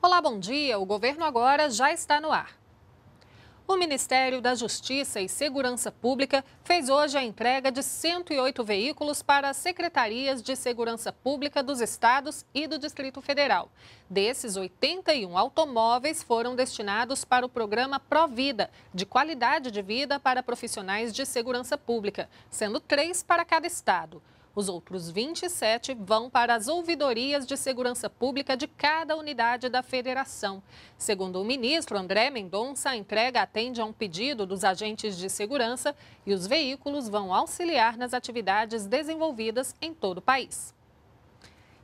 Olá, bom dia. O governo agora já está no ar. O Ministério da Justiça e Segurança Pública fez hoje a entrega de 108 veículos para as secretarias de segurança pública dos estados e do Distrito Federal. Desses, 81 automóveis foram destinados para o programa Provida, de qualidade de vida para profissionais de segurança pública, sendo três para cada estado. Os outros 27 vão para as ouvidorias de segurança pública de cada unidade da federação. Segundo o ministro André Mendonça, a entrega atende a um pedido dos agentes de segurança e os veículos vão auxiliar nas atividades desenvolvidas em todo o país.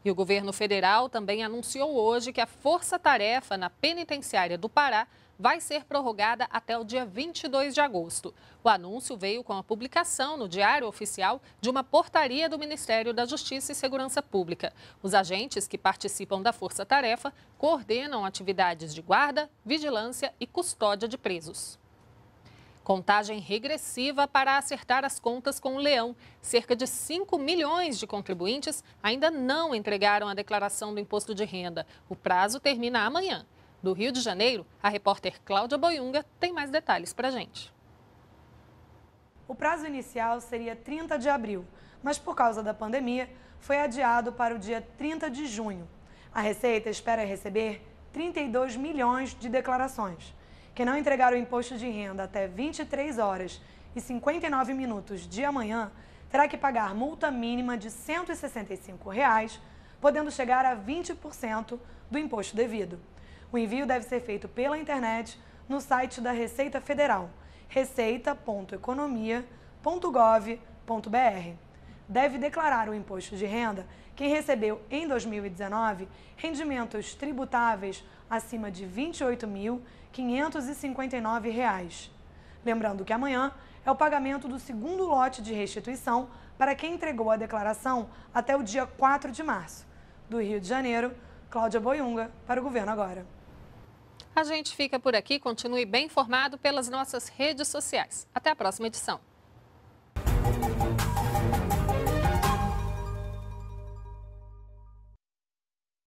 E o governo federal também anunciou hoje que a força-tarefa na penitenciária do Pará vai ser prorrogada até o dia 22 de agosto. O anúncio veio com a publicação no Diário Oficial de uma portaria do Ministério da Justiça e Segurança Pública. Os agentes que participam da força-tarefa coordenam atividades de guarda, vigilância e custódia de presos. Contagem regressiva para acertar as contas com o leão. Cerca de 5 milhões de contribuintes ainda não entregaram a declaração do imposto de renda. O prazo termina amanhã. Do Rio de Janeiro, a repórter Cláudia Boiunga tem mais detalhes para gente. O prazo inicial seria 30 de abril, mas por causa da pandemia, foi adiado para o dia 30 de junho. A Receita espera receber 32 milhões de declarações que não entregar o imposto de renda até 23 horas e 59 minutos de amanhã terá que pagar multa mínima de R$ 165, reais, podendo chegar a 20% do imposto devido. O envio deve ser feito pela internet no site da Receita Federal, receita.economia.gov.br deve declarar o imposto de renda quem recebeu em 2019 rendimentos tributáveis acima de R$ 28.559. Lembrando que amanhã é o pagamento do segundo lote de restituição para quem entregou a declaração até o dia 4 de março. Do Rio de Janeiro, Cláudia Boiunga, para o Governo Agora. A gente fica por aqui. Continue bem informado pelas nossas redes sociais. Até a próxima edição.